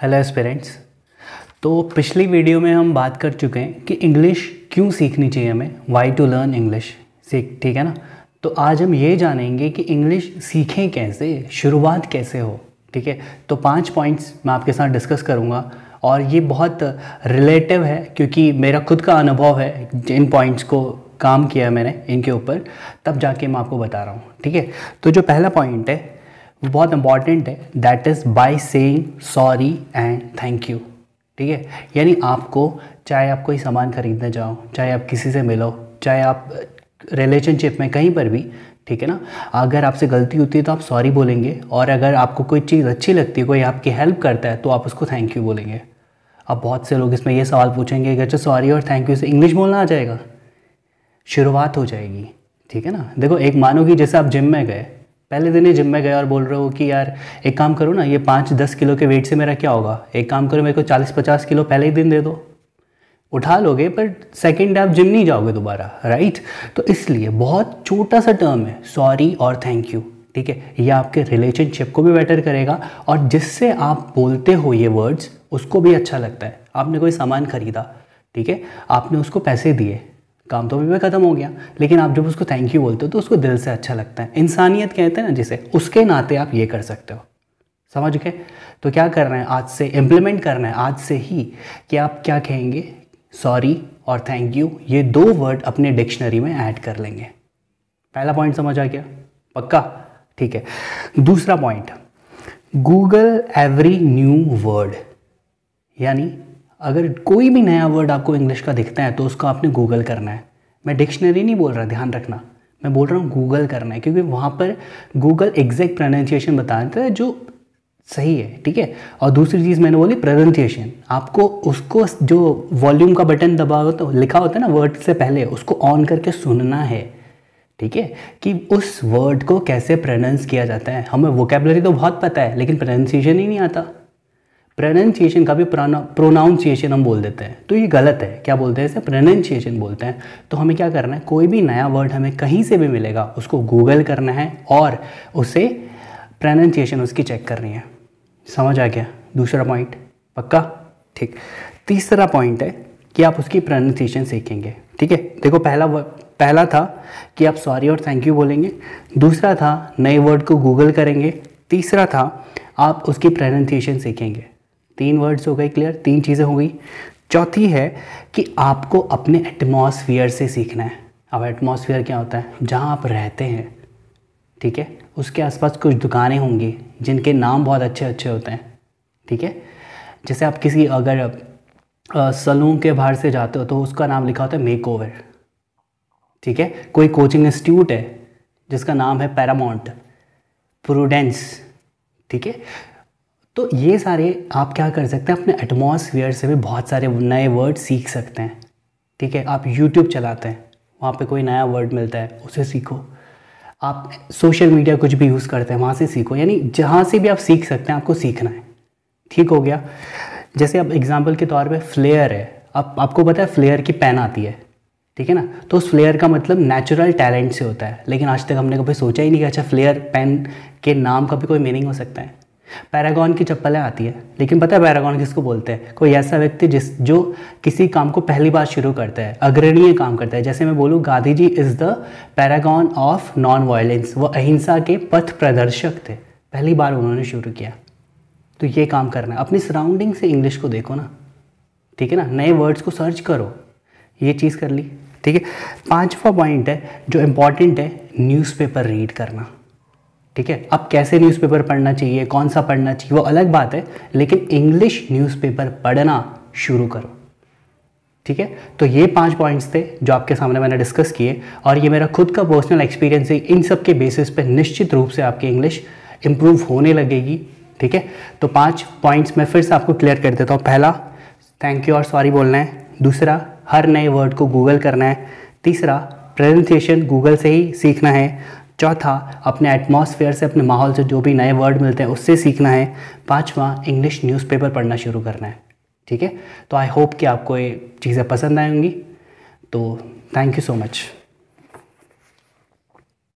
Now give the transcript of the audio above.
hello aspirants तो पिछली video में हम बात कर चुके हैं कि इंग्लिश क्यों सीखनी चाहिए हमें वाई टू लर्न इंग्लिश सीख ठीक है ना तो आज हम ये जानेंगे कि इंग्लिश सीखें कैसे शुरुआत कैसे हो ठीक है तो पांच पॉइंट्स मैं आपके साथ डिस्कस करूँगा और ये बहुत रिलेटिव है क्योंकि मेरा खुद का अनुभव है इन पॉइंट्स को काम किया मैंने इनके ऊपर तब जाके मैं आपको बता रहा हूँ ठीक है तो जो पहला पॉइंट है वो बहुत इंपॉर्टेंट है that is by saying sorry and thank you ठीक है यानी आपको चाहे आप कोई सामान खरीदने जाओ चाहे आप किसी से मिलो चाहे आप रिलेशनशिप में कहीं पर भी ठीक है ना अगर आपसे गलती होती है तो आप सॉरी बोलेंगे और अगर आपको कोई चीज़ अच्छी लगती है कोई आपकी हेल्प करता है तो आप उसको थैंक यू बोलेंगे अब बहुत से लोग इसमें ये सवाल पूछेंगे कि अच्छा सॉरी और थैंक यू से इंग्लिश बोलना आ जाएगा शुरुआत हो जाएगी ठीक है ना देखो एक मानो कि जैसे आप जिम में गए पहले दिन ही जिम में गए और बोल रहे हो कि यार एक काम करो ना ये पाँच दस किलो के वेट से मेरा क्या होगा एक काम करो मेरे को चालीस पचास किलो पहले ही दिन दे दो उठा लोगे पर सेकेंड आप जिम नहीं जाओगे दोबारा राइट तो इसलिए बहुत छोटा सा टर्म है सॉरी और थैंक यू ठीक है ये आपके रिलेशनशिप को भी बेटर करेगा और जिससे आप बोलते हो ये वर्ड्स उसको भी अच्छा लगता है आपने कोई सामान खरीदा ठीक है आपने उसको पैसे दिए काम तो अभी भी ख़त्म हो गया लेकिन आप जब उसको थैंक यू बोलते हो तो उसको दिल से अच्छा लगता है इंसानियत कहते हैं ना जिसे उसके नाते आप ये कर सकते हो समझ गए तो क्या करना है आज से इम्प्लीमेंट करना है आज से ही कि आप क्या कहेंगे सॉरी और थैंक यू ये दो वर्ड अपने डिक्शनरी में ऐड कर लेंगे पहला पॉइंट समझ आ गया पक्का ठीक है दूसरा point Google every new word यानी अगर कोई भी नया वर्ड आपको इंग्लिश का दिखता है तो उसको आपने गूगल करना है मैं डिक्शनरी नहीं बोल रहा ध्यान रखना मैं बोल रहा हूँ गूगल करना है क्योंकि वहाँ पर गूगल एग्जैक्ट प्रोनाउंसिएशन बता देता है जो सही है ठीक है और दूसरी चीज़ मैंने बोली प्रेजेंटेशन आपको उसको जो वॉल्यूम का बटन दबा होता तो, लिखा होता है ना वर्ड से पहले उसको ऑन करके सुनना है ठीक है कि उस वर्ड को कैसे प्रनाउंस किया जाता है हमें वोकेबलरी तो बहुत पता है लेकिन प्रोनाउंसिएशन ही नहीं आता प्रोनाउंसिएशन का भी प्रोनाउंसिएशन हम बोल देते हैं तो ये गलत है क्या बोलते हैं इसे प्रोनाउंसिएशन बोलते हैं तो हमें क्या करना है कोई भी नया वर्ड हमें कहीं से भी मिलेगा उसको गूगल करना है और उसे प्रोनाउंसिएशन उसकी चेक करनी है समझ आ गया दूसरा पॉइंट पक्का ठीक तीसरा पॉइंट है कि आप उसकी प्रोनाउंसिएशन सीखेंगे ठीक है देखो पहला पहला था कि आप सॉरी और थैंक यू बोलेंगे दूसरा था नए वर्ड को गूगल करेंगे तीसरा था आप उसकी प्रोनाउंसिएशन सीखेंगे तीन वर्ड्स हो गए क्लियर तीन चीज़ें हो गई चौथी है कि आपको अपने एटमॉस्फेयर से सीखना है अब एटमॉस्फेयर क्या होता है जहाँ आप रहते हैं ठीक है उसके आसपास कुछ दुकानें होंगी जिनके नाम बहुत अच्छे अच्छे होते हैं ठीक है जैसे आप किसी अगर सलून के बाहर से जाते हो तो उसका नाम लिखा होता है मेक ओवर ठीक है कोई कोचिंग इंस्टीट्यूट है जिसका नाम है पैरामाउंट प्रूडेंस ठीक है तो ये सारे आप क्या कर सकते हैं अपने एटमोसफियर से भी बहुत सारे नए वर्ड सीख सकते हैं ठीक है आप यूट्यूब चलाते हैं वहाँ पे कोई नया वर्ड मिलता है उसे सीखो आप सोशल मीडिया कुछ भी यूज़ करते हैं वहाँ से सीखो यानी जहाँ से भी आप सीख सकते हैं आपको सीखना है ठीक हो गया जैसे अब एग्जाम्पल के तौर पर फ्लेयर है आप आपको पता है फ्लेयर की पेन आती है ठीक है ना तो उस फ्लेयर का मतलब नेचुरल टैलेंट से होता है लेकिन आज तक हमने कभी सोचा ही नहीं कि अच्छा फ्लेयर पेन के नाम का भी कोई मीनिंग हो सकता है पैरागॉन की चप्पलें आती है लेकिन पता है पैरागॉन किसको बोलते हैं कोई ऐसा व्यक्ति जिस जो किसी काम को पहली बार शुरू करता है अग्रणीय काम करता है जैसे मैं बोलूँ Gandhi ji is the paragon of non violence वो अहिंसा के पथ प्रदर्शक थे पहली बार उन्होंने शुरू किया तो ये काम करना अपनी सराउंडिंग से इंग्लिश को देखो ना ठीक है ना नए वर्ड्स को सर्च करो ये चीज़ कर ली ठीक है पाँचवा पॉइंट है जो इम्पॉर्टेंट है न्यूज़पेपर रीड करना ठीक है अब कैसे न्यूज़पेपर पढ़ना चाहिए कौन सा पढ़ना चाहिए वो अलग बात है लेकिन इंग्लिश न्यूज़पेपर पढ़ना शुरू करो ठीक है तो ये पांच पॉइंट्स थे जो आपके सामने मैंने डिस्कस किए और ये मेरा खुद का पर्सनल एक्सपीरियंस है इन सब के बेसिस पे निश्चित रूप से आपकी इंग्लिश इंप्रूव होने लगेगी ठीक है तो पांच पॉइंट्स मैं फिर से आपको क्लियर कर देता हूँ पहला थैंक यू और सॉरी बोलना है दूसरा हर नए वर्ड को गूगल करना है तीसरा प्रेजेंटेशन गूगल से ही सीखना है चौथा अपने एटमॉस्फेयर से अपने माहौल से जो भी नए वर्ड मिलते हैं उससे सीखना है पाँचवा इंग्लिश न्यूज़पेपर पढ़ना शुरू करना है ठीक है तो आई होप कि आपको ये चीज़ें पसंद आएंगी तो थैंक यू सो मच